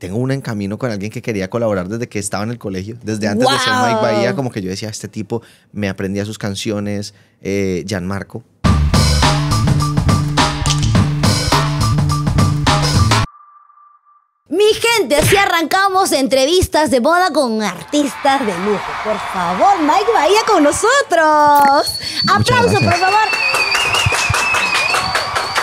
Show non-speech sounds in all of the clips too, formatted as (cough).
tengo una en camino con alguien que quería colaborar desde que estaba en el colegio, desde antes de ser Mike Bahía, como que yo decía, este tipo me aprendía sus canciones, eh, Gianmarco. Mi gente, así arrancamos entrevistas de boda con artistas de lujo. Por favor, Mike Bahía con nosotros. Aplauso, por favor.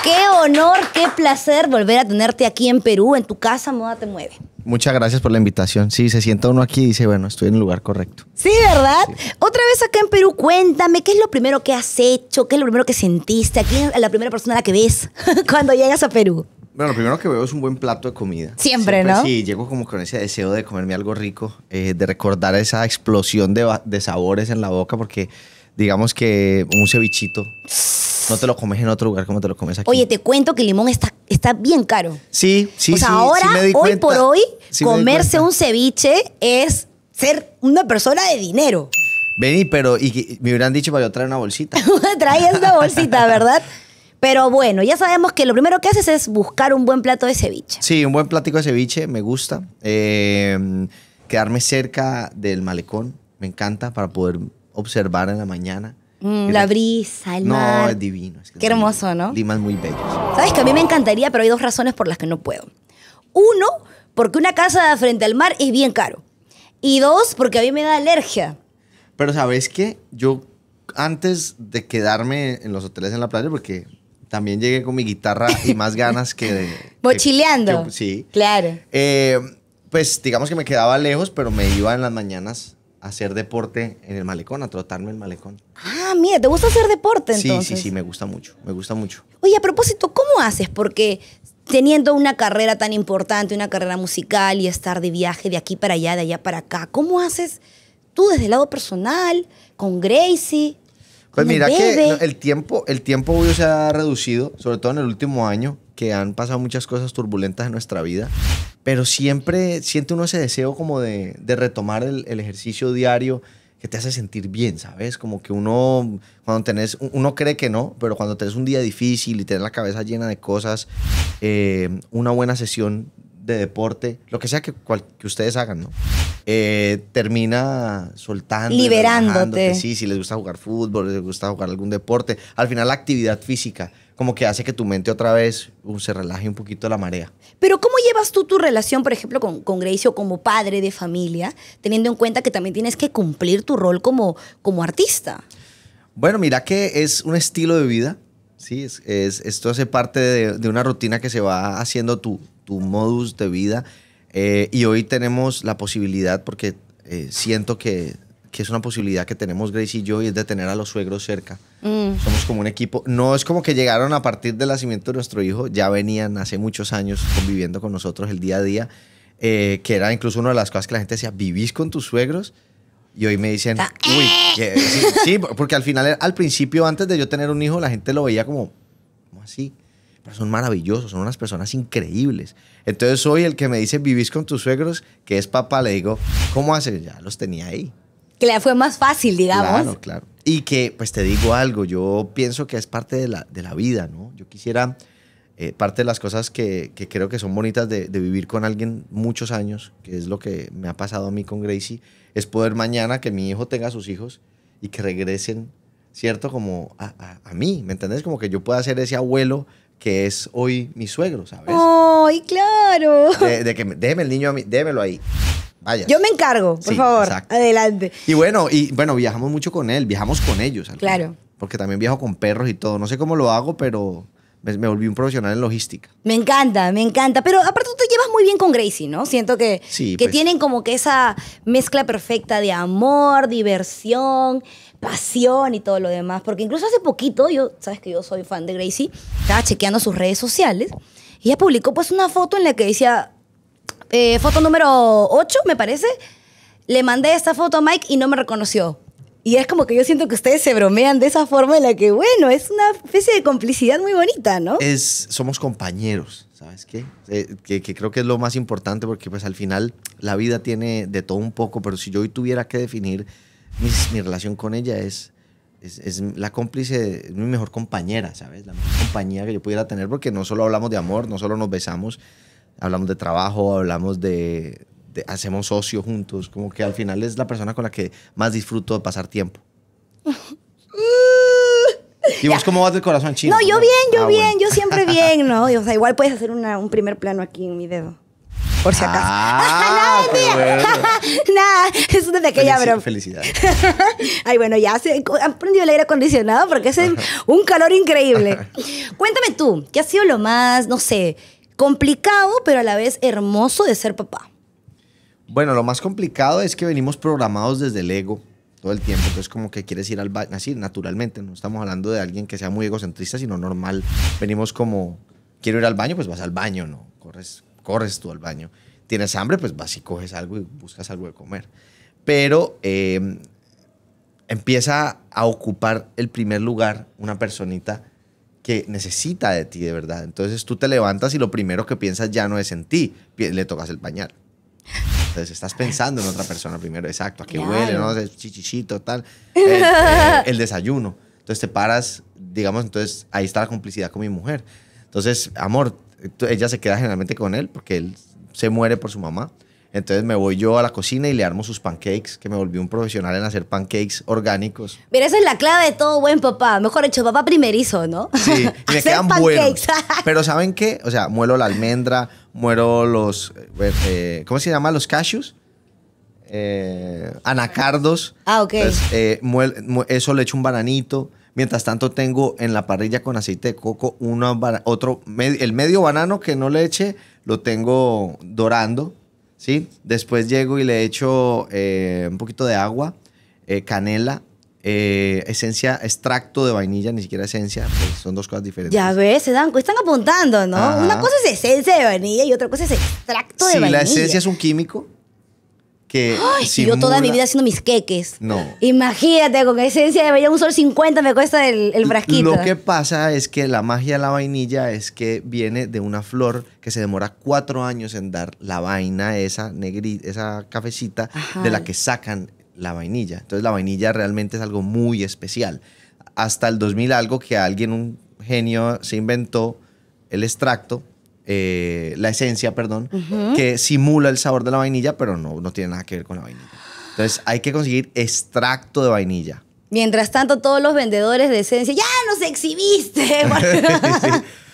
Qué honor, qué placer volver a tenerte aquí en Perú, en tu casa, Moda Te Mueve. Muchas gracias por la invitación. Sí, se sienta uno aquí y dice, bueno, estoy en el lugar correcto. Sí, ¿verdad? Otra vez acá en Perú, cuéntame, ¿qué es lo primero que has hecho? ¿Qué es lo primero que sentiste? ¿A quién es la primera persona a la que ves (laughs) cuando llegas a Perú? Bueno, lo primero que veo es un buen plato de comida. Siempre, ¿no? Sí, llego como con ese deseo de comerme algo rico, eh, de recordar esa explosión de sabores en la boca, porque digamos que un cevichito, no te lo comes en otro lugar como te lo comes aquí. Oye, te cuento que el limón está, está bien caro. Sí, sí, O sea, ahora, hoy por hoy, comerse un ceviche es ser una persona de dinero. Vení, pero y, me hubieran dicho para yo traer una bolsita. (laughs) Traía una bolsita, ¿verdad? Pero bueno, ya sabemos que lo primero que haces es buscar un buen plato de ceviche. Sí, un buen platico de ceviche, me gusta. Eh, quedarme cerca del malecón, me encanta para poder observar en la mañana. Mm, la brisa, el mar. No, es divino. Qué hermoso, ¿no? Dimas muy bellos. Sabes que a mí me encantaría, pero hay dos razones por las que no puedo. Uno, porque una casa frente al mar es bien caro. Y dos, porque a mí me da alergia. Pero sabes qué, yo antes de quedarme en los hoteles en la playa, porque también llegué con mi guitarra y más ganas que... De, (laughs) sí. Claro. Eh, pues digamos que me quedaba lejos, pero me iba en las mañanas hacer deporte en el malecón, a trotarme el malecón. Ah, mira, ¿te gusta hacer deporte entonces? Sí, sí, sí, me gusta mucho, me gusta mucho. Oye, a propósito, ¿cómo haces? Porque teniendo una carrera tan importante, una carrera musical y estar de viaje de aquí para allá, de allá para acá, ¿cómo haces tú desde el lado personal, con Gracie? Pues mira que el tiempo, el tiempo se ha reducido, sobre todo en el último año que han pasado muchas cosas turbulentas en nuestra vida, pero siempre siente uno ese deseo como de, retomar el, ejercicio diario que te hace sentir bien, ¿sabes? Como que uno, cuando tenés, uno cree que no, pero cuando tenés un día difícil y tenés la cabeza llena de cosas, eh, una buena sesión de deporte, lo que sea que, que ustedes hagan, ¿no? Eh, termina soltando. Liberándote. Sí, si les gusta jugar fútbol, les gusta jugar algún deporte. Al final la actividad física como que hace que tu mente otra vez uh, se relaje un poquito la marea. Pero ¿cómo llevas tú tu relación, por ejemplo, con, con como padre de familia, teniendo en cuenta que también tienes que cumplir tu rol como, como artista? Bueno, mira que es un estilo de vida, ¿sí? Es, esto hace parte de, una rutina que se va haciendo tu, modus de vida. Eh, y hoy tenemos la posibilidad, porque eh, siento que que es una posibilidad que tenemos Grace y yo, y es de tener a los suegros cerca. Mm. Somos como un equipo. No es como que llegaron a partir del nacimiento de nuestro hijo, ya venían hace muchos años conviviendo con nosotros el día a día, eh, que era incluso una de las cosas que la gente decía, ¿vivís con tus suegros? Y hoy me dicen, uy, eh". sí, porque al final, al principio, antes de yo tener un hijo, la gente lo veía como, así. así son maravillosos, son unas personas increíbles. Entonces hoy el que me dice vivís con tus suegros, que es papá, le digo, ¿cómo haces? Ya los tenía ahí. Que le fue más fácil, digamos. Claro, claro. Y que, pues te digo algo, yo pienso que es parte de la, de la vida, ¿no? Yo quisiera, eh, parte de las cosas que, que creo que son bonitas de, vivir con alguien muchos años, que es lo que me ha pasado a mí con Gracie, es poder mañana que mi hijo tenga sus hijos y que regresen, ¿cierto? Como a, a, mí, ¿me entendés? Como que yo pueda ser ese abuelo que es hoy mi suegro, ¿sabes? ¡Ay, claro! De, que déjeme el niño a mí, démelo ahí. Ah, yo me encargo, por favor. Adelante. Y bueno, y bueno, viajamos mucho con él, viajamos con ellos. Claro. Porque también viajo con perros y todo. No sé cómo lo hago, pero me, volví un profesional en logística. Me encanta, me encanta. Pero aparte tú te llevas muy bien con Gracie, ¿no? Siento que, que pues. tienen como que esa mezcla perfecta de amor, diversión, pasión y todo lo demás. Porque incluso hace poquito, yo, sabes que yo soy fan de Gracie, estaba chequeando sus redes sociales y ella publicó pues una foto en la que decía eh, foto número 8, me parece, le mandé esta foto a Mike y no me reconoció. Y es como que yo siento que ustedes se bromean de esa forma en la que, bueno, es una especie de complicidad muy bonita, ¿no? Es, somos compañeros, ¿sabes qué? Eh, que, que, creo que es lo más importante porque pues al final la vida tiene de todo un poco, pero si yo hoy tuviera que definir mi relación con ella es, es, la cómplice, mi mejor compañera, ¿sabes? La mejor compañía que yo pudiera tener porque no solo hablamos de amor, no solo nos besamos, hablamos de trabajo, hablamos de, hacemos socio juntos, como que al final es la persona con la que más disfruto de pasar tiempo. (laughs) ¿Y vos cómo vas de corazón chino? No, yo bien, yo ah, bien, yo siempre (laughs) bien, ¿no? o sea, igual puedes hacer un primer plano aquí en mi dedo. Por si acaso. Ah, (laughs) Nada, eso es aquella broma. Felicidades. Ay, bueno, ya se han prendido el aire acondicionado porque es un calor increíble. Cuéntame tú, ¿qué ha sido lo más, no sé, complicado, pero a la vez hermoso de ser papá? Bueno, lo más complicado es que venimos programados desde el ego todo el tiempo. Entonces, como que quieres ir al baño, así naturalmente. No estamos hablando de alguien que sea muy egocentrista, sino normal. Venimos como, quiero ir al baño, pues vas al baño, ¿no? Corres, corres tú al baño. Tienes hambre, pues vas y coges algo y buscas algo de comer. Pero eh, empieza a ocupar el primer lugar una personita que necesita de ti de verdad. Entonces tú te levantas y lo primero que piensas ya no es en ti, le tocas el pañal. Entonces estás pensando en otra persona primero, exacto, a qué huele, ¿no? El chichichito, tal. (laughs) Eh, el desayuno. Entonces te paras, digamos, entonces ahí está la complicidad con mi mujer. Entonces, amor, ella se queda generalmente con él porque él se muere por su mamá. Entonces me voy yo a la cocina y le armo sus pancakes, que me volví un profesional en hacer pancakes orgánicos. Mira, esa es la clave de todo buen papá. Mejor hecho, papá primerizo, ¿no? Sí, me (laughs) quedan buenos. (laughs) Pero ¿saben qué? O sea, muelo la almendra, muero los... Eh, eh, ¿Cómo se llama? Los cashews. Eh, anacardos. Ah, ok. eso le echo un bananito. Mientras tanto, tengo en la parrilla con aceite de coco uno, otro, el medio banano que no le eche, lo tengo dorando ¿sí? Después llego y le echo eh, un poquito de agua, eh, canela, eh, esencia, extracto de vainilla, ni siquiera esencia, pues, son dos cosas diferentes. Ya ves, están apuntando, ¿no? Una cosa es esencia de vainilla y otra cosa es extracto de vainilla. Sí, la esencia es un químico, que Yo toda mi vida haciendo mis queques. No. Imagínate, con esencia de vainilla, un sol 50 me cuesta el, el, frasquito. Lo que pasa es que la magia de la vainilla es que viene de una flor que se demora cuatro años en dar la vaina, esa negrita, esa cafecita, de la que sacan la vainilla. Entonces la vainilla realmente es algo muy especial. Hasta el 2000 algo que alguien, un genio, se inventó el extracto eh, la esencia, perdón, que simula el sabor de la vainilla, pero no, no tiene nada que ver con la vainilla. Entonces hay que conseguir extracto de vainilla. Mientras tanto, todos los vendedores de esencia, ya nos exhibiste.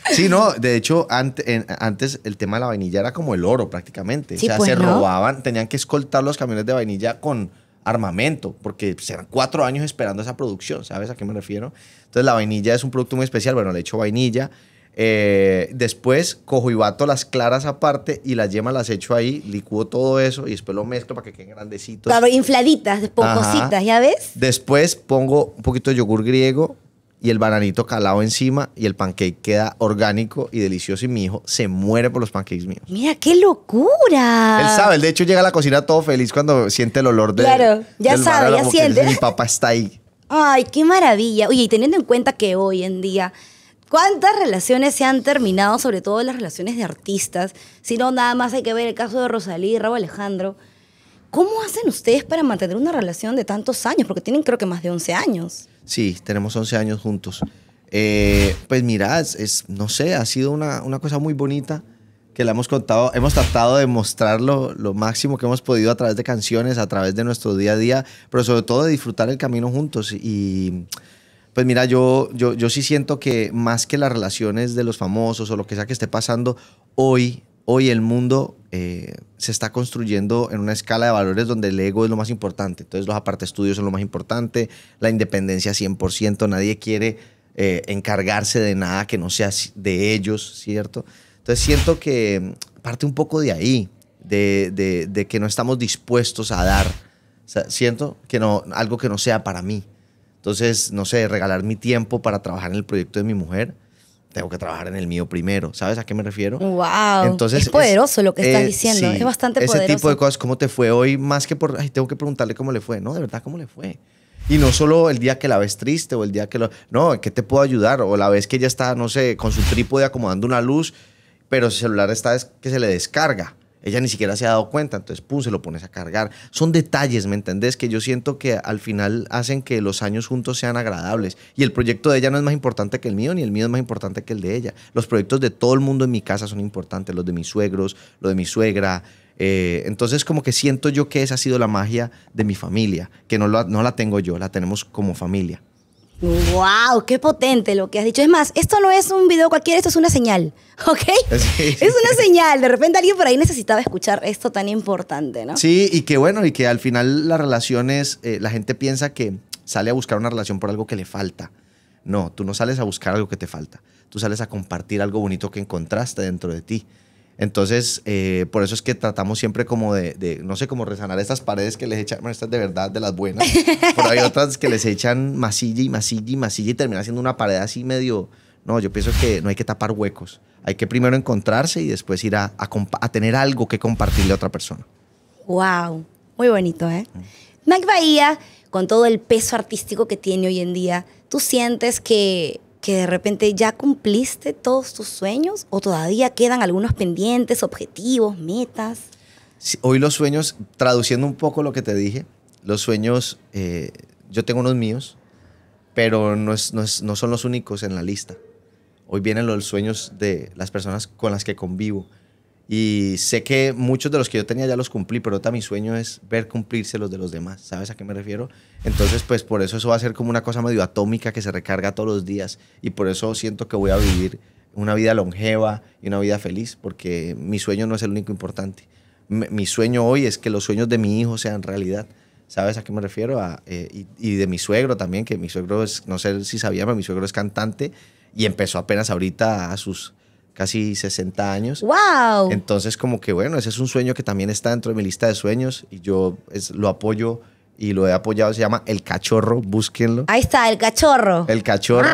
(laughs) sí. no, de hecho, antes, el tema de la vainilla era como el oro prácticamente. o sea, pues, se robaban, tenían que escoltar los camiones de vainilla con armamento, porque serán pues, cuatro años esperando esa producción, ¿sabes a qué me refiero? Entonces la vainilla es un producto muy especial, bueno, le echo vainilla, eh, después cojo y bato las claras aparte y las yemas las echo ahí, Licuo todo eso y después lo mezclo para que queden grandecitos. Claro, infladitas, pocositas, ¿ya ves? Después pongo un poquito de yogur griego y el bananito calado encima y el pancake queda orgánico y delicioso y mi hijo se muere por los pancakes míos. Mira, qué locura. Él sabe, de hecho llega a la cocina todo feliz cuando siente el olor de... Claro, ya sabe, ya siente. Mi papá está ahí. Ay, qué maravilla. Oye, y teniendo en cuenta que hoy en día ¿Cuántas relaciones se han terminado, sobre todo las relaciones de artistas? Si no, nada más hay que ver el caso de Rosalía y Raúl Alejandro. ¿Cómo hacen ustedes para mantener una relación de tantos años? Porque tienen creo que más de 11 años. Sí, tenemos 11 años juntos. Eh, pues mira, no sé, ha sido una, cosa muy bonita que la hemos contado, hemos tratado de mostrarlo lo máximo que hemos podido a través de canciones, a través de nuestro día a día, pero sobre todo de disfrutar el camino juntos y, pues mira, yo, yo, yo sí siento que más que las relaciones de los famosos o lo que sea que esté pasando, hoy, hoy el mundo eh, se está construyendo en una escala de valores donde el ego es lo más importante. Entonces los aparte estudios son lo más importante, la independencia 100%, nadie quiere eh, encargarse de nada que no sea de ellos, ¿cierto? Entonces siento que parte un poco de ahí, de, que no estamos dispuestos a dar. O siento que no, algo que no sea para mí. Entonces, no sé, regalar mi tiempo para trabajar en el proyecto de mi mujer, tengo que trabajar en el mío primero. ¿Sabes a qué me refiero? ¡Wow! Entonces, es poderoso lo que estás eh, diciendo, es bastante poderoso. Ese tipo de cosas, ¿cómo te fue hoy? Más que por, ay, tengo que preguntarle cómo le fue. No, de verdad, ¿cómo le fue? Y no solo el día que la ves triste o el día que lo... No, ¿qué te puedo ayudar? O la vez que ella está, no sé, con su trípode acomodando una luz, pero su celular está que se le descarga. Ella ni siquiera se ha dado cuenta, entonces pum, se lo pones a cargar. Son detalles, ¿me entendés? Que yo siento que al final hacen que los años juntos sean agradables. Y el proyecto de ella no es más importante que el mío, ni el mío es más importante que el de ella. Los proyectos de todo el mundo en mi casa son importantes, los de mis suegros, los de mi suegra, eh, entonces como que siento yo que esa ha sido la magia de mi familia, que no, no la tengo yo, la tenemos como familia. ¡Wow! ¡Qué potente lo que has dicho! Es más, esto no es un video cualquiera, esto es una señal, (laughs) ¿ok? Es una señal. De repente alguien por ahí necesitaba escuchar esto tan importante, ¿no? Sí, y que bueno, y que al final las relaciones, eh, la gente piensa que sale a buscar una relación por algo que le falta. No, tú no sales a buscar algo que te falta. Tú sales a compartir algo bonito que encontraste dentro de ti. Entonces, eh, por eso es que tratamos siempre como de, no sé, como resanar estas paredes que les echan, bueno, estas de verdad, de las buenas, (laughs) pero hay otras que les echan masilla y masilla y masilla y termina siendo una pared así medio... No, yo pienso que no hay que tapar huecos. Hay que primero encontrarse y después ir a, tener algo que compartirle a otra persona. ¡Wow! Muy bonito, ¿eh? Bahía, con todo el peso artístico que tiene hoy en día, ¿tú sientes que que de repente ya cumpliste todos tus sueños o todavía quedan algunos pendientes, objetivos, metas? hoy los sueños, traduciendo un poco lo que te dije, los sueños, eh, yo tengo unos míos, pero no son los únicos en la lista. Hoy vienen los sueños de las personas con las que convivo, y sé que muchos de los que yo tenía ya los cumplí, pero ahorita mi sueño es ver cumplirse los de los demás. ¿Sabes a qué me refiero? Entonces, pues por eso eso va a ser como una cosa medio atómica que se recarga todos los días. Y por eso siento que voy a vivir una vida longeva y una vida feliz, porque mi sueño no es el único importante. mi sueño hoy es que los sueños de mi hijo sean realidad. ¿Sabes a qué me refiero? Eh, y, y, de mi suegro también, que mi suegro es, no sé si sabía, pero mi suegro es cantante y empezó apenas ahorita a sus casi 60 años. ¡Wow! Entonces, como que bueno, ese es un sueño que también está dentro de mi lista de sueños y yo lo apoyo y lo he apoyado. Se llama El Cachorro, búsquenlo. Ahí está, El Cachorro. El Cachorro,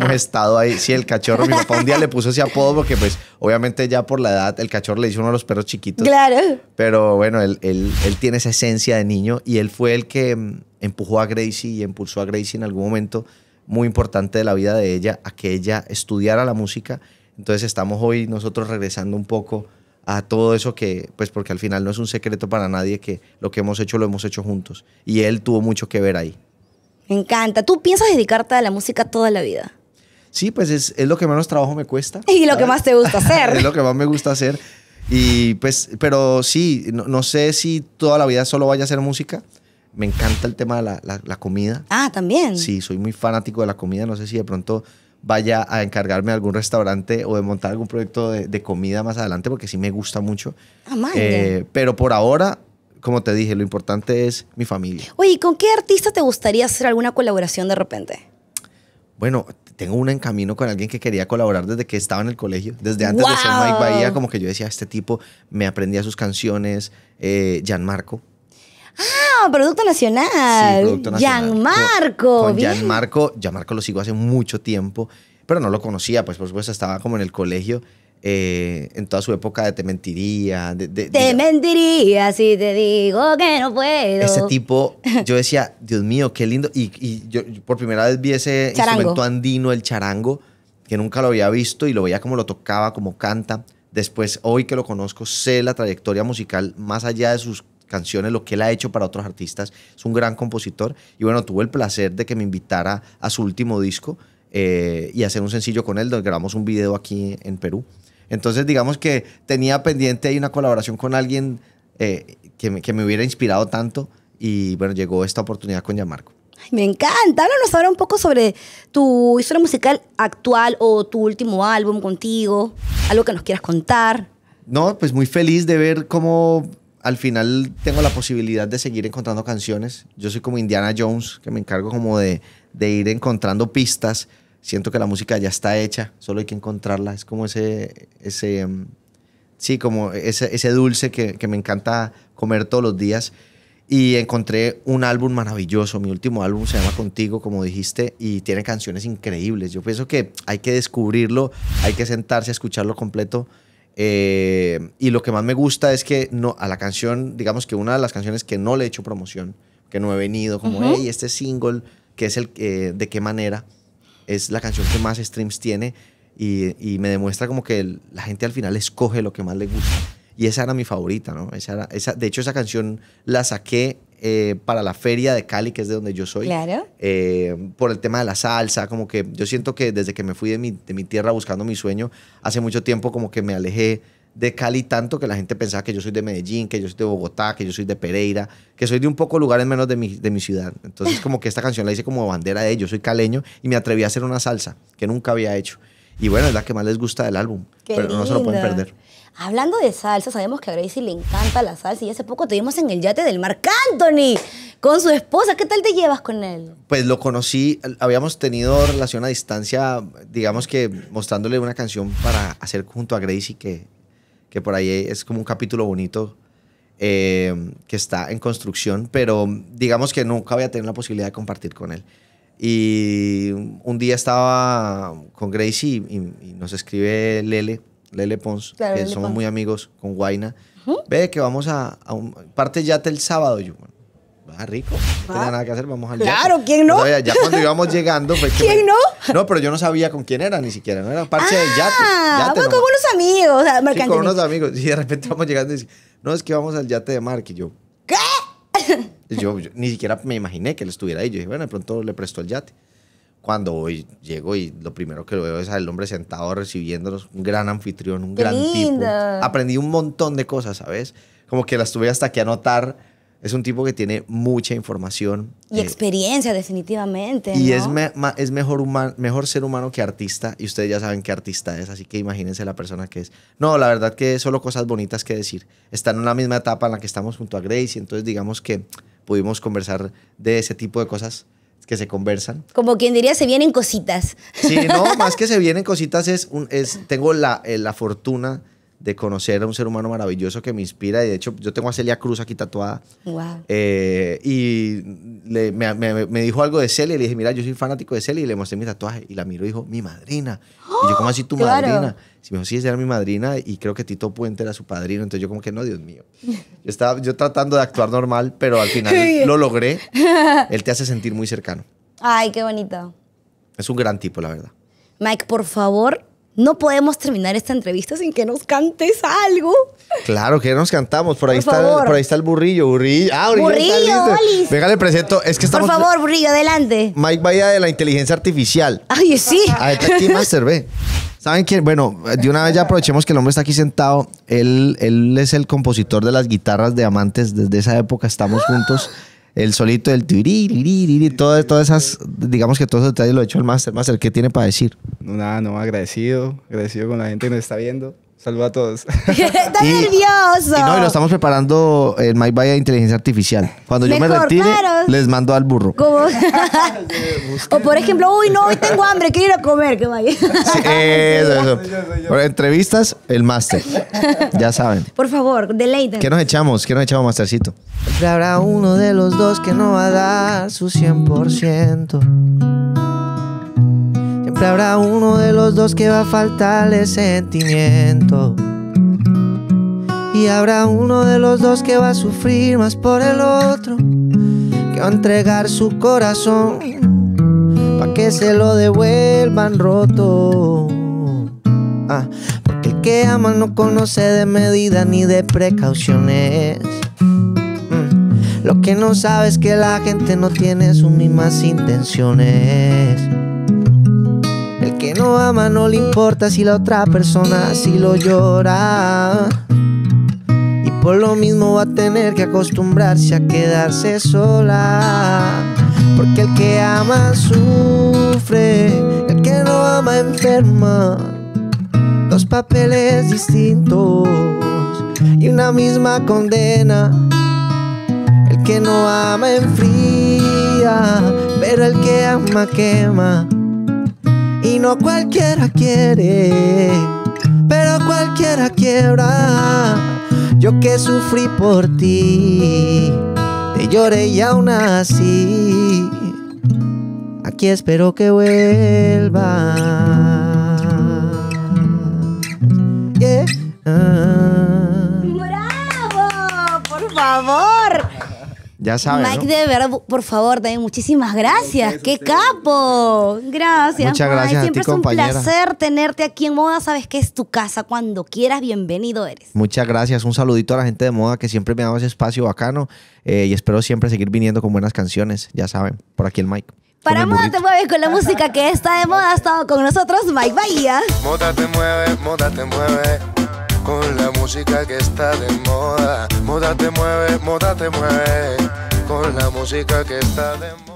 hemos estado ahí. Sí, El Cachorro. Mi papá un día le puso ese apodo porque, pues, obviamente ya por la edad, El Cachorro le hizo uno de los perros chiquitos. Claro. Pero bueno, él, él tiene esa esencia de niño y él fue el que mm, empujó a Gracie y impulsó a Gracie en algún momento muy importante de la vida de ella a que ella estudiara la música entonces estamos hoy nosotros regresando un poco a todo eso que, pues porque al final no es un secreto para nadie que lo que hemos hecho lo hemos hecho juntos. Y él tuvo mucho que ver ahí. Me encanta. ¿Tú piensas dedicarte a la música toda la vida? Sí, pues es, lo que menos trabajo me cuesta. (laughs) Y lo que más te gusta hacer. (laughs) es lo que más me gusta hacer. Y pues, pero sí, no, sé si toda la vida solo vaya a ser música. Me encanta el tema de la comida. Ah, también. Sí, soy muy fanático de la comida. No sé si de pronto vaya a encargarme de algún restaurante o de montar algún proyecto de, comida más adelante, porque sí me gusta mucho. Ah, eh, pero por ahora, como te dije, lo importante es mi familia. Oye, ¿con qué artista te gustaría hacer alguna colaboración de repente? Bueno, tengo una en camino con alguien que quería colaborar desde que estaba en el colegio, desde antes de ser Mike Bahía, como que yo decía, este tipo, me aprendía sus canciones, eh, Gianmarco. Ah, Producto Nacional. Sí, Producto Nacional. Gianmarco. Marco, Gianmarco, lo sigo hace mucho tiempo, pero no lo conocía, pues por supuesto estaba como en el colegio. Eh, en toda su época de te mentiría. De, te mentiría si te digo que no puedo. Ese tipo, yo decía, Dios mío, qué lindo. Y, y yo, por primera vez vi ese instrumento andino, el charango, que nunca lo había visto y lo veía como lo tocaba, como canta. Después, hoy que lo conozco, sé la trayectoria musical más allá de sus canciones, lo que él ha hecho para otros artistas. Es un gran compositor y bueno, tuve el placer de que me invitara a su último disco eh, y hacer un sencillo con él. donde Grabamos un video aquí en Perú. Entonces, digamos que tenía pendiente ahí una colaboración con alguien eh, que, me, que, me, hubiera inspirado tanto y bueno, llegó esta oportunidad con Gianmarco. me encanta. Háblanos ahora un poco sobre tu historia musical actual o tu último álbum contigo, algo que nos quieras contar. No, pues muy feliz de ver cómo al final tengo la posibilidad de seguir encontrando canciones. Yo soy como Indiana Jones, que me encargo como de, ir encontrando pistas. Siento que la música ya está hecha, solo hay que encontrarla. Es como ese, ese mm, sí, como ese, dulce que me encanta comer todos los días y encontré un álbum maravilloso. Mi último álbum se llama Contigo, como dijiste, y tiene canciones increíbles. Yo pienso que hay que descubrirlo, hay que sentarse a escucharlo completo eh, y lo que más me gusta es que no, a la canción, digamos que una de las canciones que no le he hecho promoción, que no he venido como, hey, este single, que es el, eh, de qué manera, es la canción que más streams tiene y, y me demuestra como que la gente al final escoge lo que más le gusta. Y esa era mi favorita, ¿no? Esa, era, esa de hecho, esa canción la saqué eh, para la feria de Cali, que es de donde yo soy. Claro. Eh, por el tema de la salsa, como que yo siento que desde que me fui de mi, de mi tierra buscando mi sueño, hace mucho tiempo como que me alejé de Cali tanto que la gente pensaba que yo soy de Medellín, que yo soy de Bogotá, que yo soy de Pereira, que soy de un poco lugares menos de mi, de mi ciudad. Entonces como que esta canción la hice como bandera de yo soy caleño y me atreví a hacer una salsa que nunca había hecho. Y bueno, es la que más les gusta del álbum, pero no se lo pueden perder. Hablando de salsa, sabemos que a Gracie le encanta la salsa y hace poco tuvimos en el yate del Marc Anthony con su esposa. ¿Qué tal te llevas con él? Pues lo conocí, habíamos tenido relación a distancia, digamos que mostrándole una canción para hacer junto a Gracie, que, que por ahí es como un capítulo bonito eh, que está en construcción, pero digamos que nunca a tener la posibilidad de compartir con él. Y un día estaba con Gracie y, y nos escribe Lele Lele Pons, que somos muy amigos con Guaina. Ve que vamos a, a un, parte yate el sábado. Yo, bueno, va rico, no tenía nada que hacer, vamos al yate. Claro, ¿quién no? ya, cuando íbamos (laughs) llegando fue ¿Quién no? No, pero yo no sabía con quién era ni siquiera, no era parche ah, de yate. Ah, yate vamos con unos amigos, o sea, sí, con unos amigos. Y de repente vamos llegando y dice, no, es que vamos al yate de Mark. Y yo, ¿qué? Yo, yo, ni siquiera me imaginé que él estuviera ahí. Yo dije, bueno, de pronto le prestó el yate cuando hoy llego y lo primero que veo es al hombre sentado recibiéndonos, un gran anfitrión, un Qué gran tipo. Aprendí un montón de cosas, ¿sabes? Como que las tuve hasta que anotar. Es un tipo que tiene mucha información. Y eh, experiencia, definitivamente. Y es, es mejor, mejor ser humano que artista. Y ustedes ya saben qué artista es, así que imagínense la persona que es. No, la verdad que solo cosas bonitas que decir. Está en la misma etapa en la que estamos junto a Grace. Y entonces digamos que pudimos conversar de ese tipo de cosas que se conversan. Como quien diría, se vienen cositas. Sí, no, (laughs) más que se vienen cositas es, un, es tengo eh, la, fortuna de conocer a un ser humano maravilloso que me inspira. Y de hecho, yo tengo a Celia Cruz aquí tatuada. Wow. Eh, y le, me, dijo algo de Celia le dije, mira, yo soy fanático de Celia y le mostré mi tatuaje. Y la miro y dijo, mi madrina. Y yo, ¿cómo así tu madrina? Si me dijo, sí, era mi madrina y creo que Tito Puente era su padrino. Entonces yo como que, no, Dios mío. Yo estaba yo tratando de actuar normal, pero al final (laughs) lo logré. Él te hace sentir muy cercano. Ay, qué bonito. Es un gran tipo, la verdad. Mike, por favor, no podemos terminar esta entrevista sin que nos cantes algo. Claro, que nos cantamos. Por ahí, está, el, por ahí está el burrillo. Burrillo. Ah, burrillo. Venga, le presento. Es que estamos. Por favor, burrillo, adelante. Mike Vaya de la inteligencia artificial. Ay, sí. A está aquí Master, ve. ¿Saben quién? Bueno, de una vez ya aprovechemos que el hombre está aquí sentado. Él, él es el compositor de las guitarras de Amantes. Desde esa época estamos juntos el solito del tiri todas, todas esas, digamos que todos esos detalles lo ha hecho el Master. Master, ¿qué tiene para decir? No, nada, no, agradecido, agradecido con la gente que nos está viendo. Saludos a todos. Estoy (laughs) nervioso. Y no, y lo estamos preparando eh, en MyBay de inteligencia artificial. Cuando yo me retire, les mando al burro. (laughs) o por ejemplo, uy, no, hoy tengo hambre, quiero ir a comer, que vaya. eso, (laughs) eso. Por entrevistas, el máster. Ya saben. Por favor, deleiten. ¿Qué nos echamos? ¿Qué nos echamos, mastercito? habrá uno de los dos que no va a dar su 100% habrá uno de los dos que va a faltarle sentimiento. Y habrá uno de los dos que va a sufrir más por el otro que va a entregar su corazón para que se lo devuelvan roto. Ah, porque el que ama no conoce de medidas ni de precauciones. Mm, lo que no sabe es que la gente no tiene sus mismas intenciones que no ama no le importa si la otra persona así lo llora. Y por lo mismo va a tener que acostumbrarse a quedarse sola. Porque el que ama sufre, el que no ama enferma. Dos papeles distintos y una misma condena. El que no ama enfría, pero el que ama quema. Y no cualquiera quiere, pero cualquiera quiebra. Yo que sufrí por ti, te lloré y aún así. Aquí espero que vuelva. Ah. Ya sabes. Mike, de verdad, por favor, doy muchísimas gracias. ¡Qué capo! Gracias. Muchas gracias. Siempre es un placer tenerte aquí en Moda. Sabes que es tu casa. Cuando quieras, bienvenido eres. Muchas gracias. Un saludito a la gente de Moda que siempre me ha dado ese espacio bacano. Eh, y espero siempre seguir viniendo con buenas canciones. Ya saben, por aquí el Mike. Para Moda te mueves con la música que está de moda. Ha estado con nosotros Mike Bahía. Moda te mueve, moda te mueve con la música que está de moda. Moda te mueve, moda te mueve, con la música que está de moda.